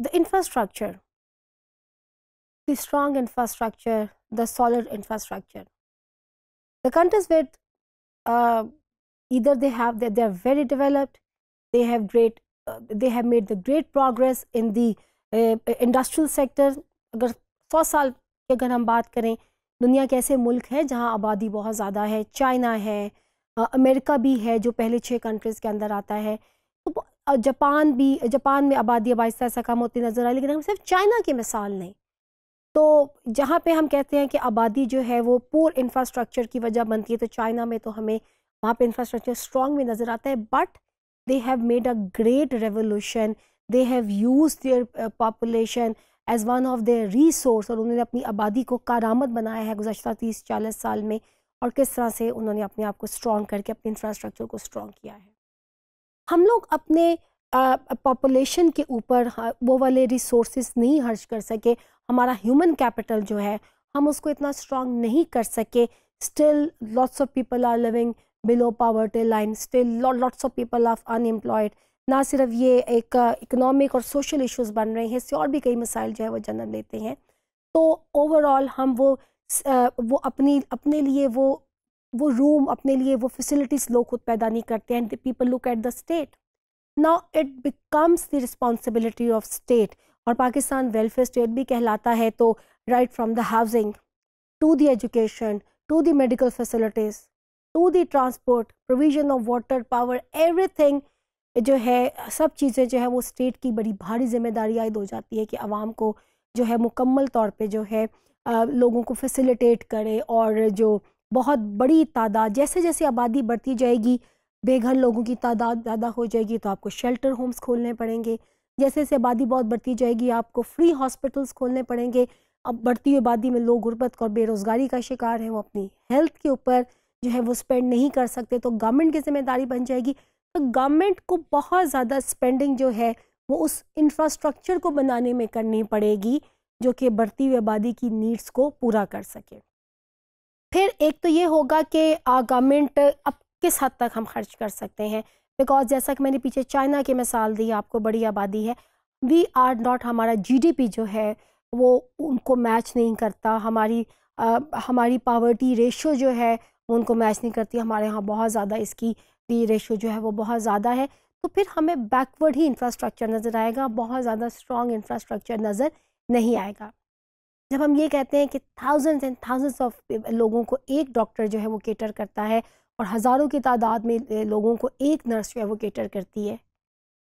The infrastructure, the strong infrastructure, the solid infrastructure. The countries with uh, either they have they, they are very developed, they have great, uh, they have made the great progress in the uh, industrial industrial sector अगर सौ साल की अगर हम बात करें दुनिया के ऐसे मुल्क हैं जहां आबादी बहुत ज़्यादा है चाइना है अमेरिका भी है जो पहले छः कंट्रीज़ के अंदर आता है जापान भी जापान में आबादी आहिस्ता ऐसा कम होती नज़र आई लेकिन हम सिर्फ चाइना की मिसाल नहीं तो जहाँ पे हम कहते हैं कि आबादी जो है वो पूर इंफ्रास्ट्रक्चर की वजह बनती है तो चाइना में तो हमें वहाँ पे इंफ्रास्ट्रक्चर स्ट्रॉन्ग भी नज़र आता है but they have made a great revolution they have use their population as one of their resource और उन्होंने अपनी आबादी को कारामद बनाया है गुजशत तीस चालीस साल में और किस तरह से उन्होंने अपने आप को स्ट्रॉन्ग करके अपने इंफ्रास्ट्रक्चर को स्ट्रॉन्ग किया है हम लोग अपने पॉपुलेशन के ऊपर वो वाले रिसोर्स नहीं खर्च कर सके हमारा ह्यूमन कैपिटल जो है हम उसको इतना स्ट्रांग नहीं कर सके still lots of people are living below poverty line still lots of people are unemployed ना सिर्फ ये एक इकोनॉमिक और सोशल इश्यूज बन रहे हैं इससे और भी कई मसाइल जो है वो जन्म लेते हैं तो ओवरऑल हम वो वो अपनी अपने लिए वो वो रूम अपने लिए वो फैसिलिटीज़ लोग खुद पैदा नहीं करते and people look at the state now it becomes the responsibility of state और पाकिस्तान वेलफेयर स्टेट भी कहलाता है तो right from the housing to the education to the medical facilities to the transport provision of water power everything जो है सब चीज़ें जो है वो स्टेट की बड़ी भारी जिम्मेदारी आयद हो जाती है कि आवाम को जो है मुकम्मल तौर पे जो है लोगों को फैसिलिटेट करे और जो बहुत बड़ी तादाद जैसे जैसे आबादी बढ़ती जाएगी बेघर लोगों की तादाद ज़्यादा हो जाएगी तो आपको शेल्टर होम्स खोलने पड़ेंगे जैसे जैसे आबादी बहुत बढ़ती जाएगी आपको फ्री हॉस्पिटल्स खोलने पड़ेंगे अब बढ़ती हुई आबादी में लोग गुर्बत और बेरोज़गारी का शिकार है वो अपनी हेल्थ के ऊपर जो है वो स्पेंड नहीं कर सकते तो गवर्नमेंट की जिम्मेदारी बन जाएगी तो गवर्नमेंट को बहुत ज़्यादा स्पेंडिंग जो है वो उस इंफ्रास्ट्रक्चर को बनाने में करनी पड़ेगी जो कि बढ़ती हुई आबादी की नीड्स को पूरा कर सके फिर एक तो ये होगा कि गवर्नमेंट अब किस हद तक हम खर्च कर सकते हैं बिकॉज जैसा कि मैंने पीछे चाइना की मिसाल दी आपको बड़ी आबादी है वी आर नॉट हमारा जीडीपी जो है वो उनको मैच नहीं करता हमारी आ, हमारी पावर्टी रेशो जो है उनको मैच नहीं करती हमारे यहाँ बहुत ज़्यादा इसकी रेशो जो है वो बहुत ज़्यादा है तो फिर हमें बैकवर्ड ही इंफ्रास्ट्रक्चर नज़र आएगा बहुत ज़्यादा स्ट्रॉन्ग इंफ्रास्ट्रक्चर नज़र नहीं आएगा जब हम ये कहते हैं कि थाउजेंड्स एंड थाउजेंड्स ऑफ लोगों को एक डॉक्टर जो है वो केटर करता है और हज़ारों की तादाद में eh, लोगों को एक नर्स जो है वो केटर करती है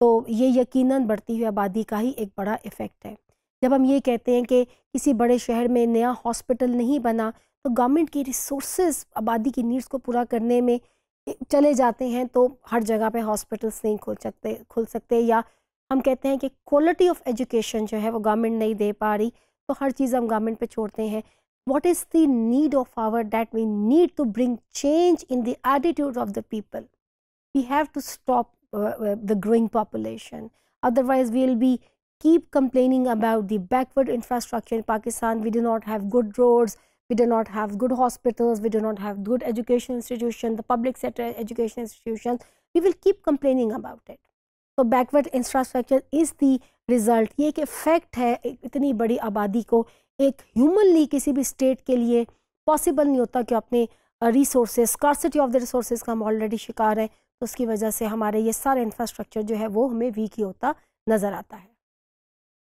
तो ये यकीनन बढ़ती हुई आबादी का ही एक बड़ा इफ़ेक्ट है जब हम ये कहते हैं कि किसी बड़े शहर में नया हॉस्पिटल नहीं बना तो गवर्नमेंट की रिसोर्स आबादी की नीड्स को पूरा करने में eh, चले जाते हैं तो हर जगह पर हॉस्पिटल्स नहीं खुल सकते खुल सकते या हम कहते हैं कि क्वालिटी ऑफ एजुकेशन जो है वो गवर्नमेंट नहीं दे पा रही तो हर चीज़ हम गवर्नमेंट पे छोड़ते हैं what is the need of our that we need to bring change in the attitude of the people we have to stop uh, the growing population otherwise we will be keep complaining about the backward infrastructure in pakistan we do not have good roads we do not have good hospitals we do not have good education institution the public sector education institutions we will keep complaining about it तो backward infrastructure is the result ये एक fact है इतनी बड़ी आबादी को एक humanly किसी भी स्टेट के लिए पॉसिबल नहीं होता कि अपने resources scarcity of the resources का हम ऑलरेडी शिकार हैं तो उसकी वजह से हमारे ये सारा इंफ्रास्ट्रक्चर जो है वो हमें वीक ही होता नज़र आता है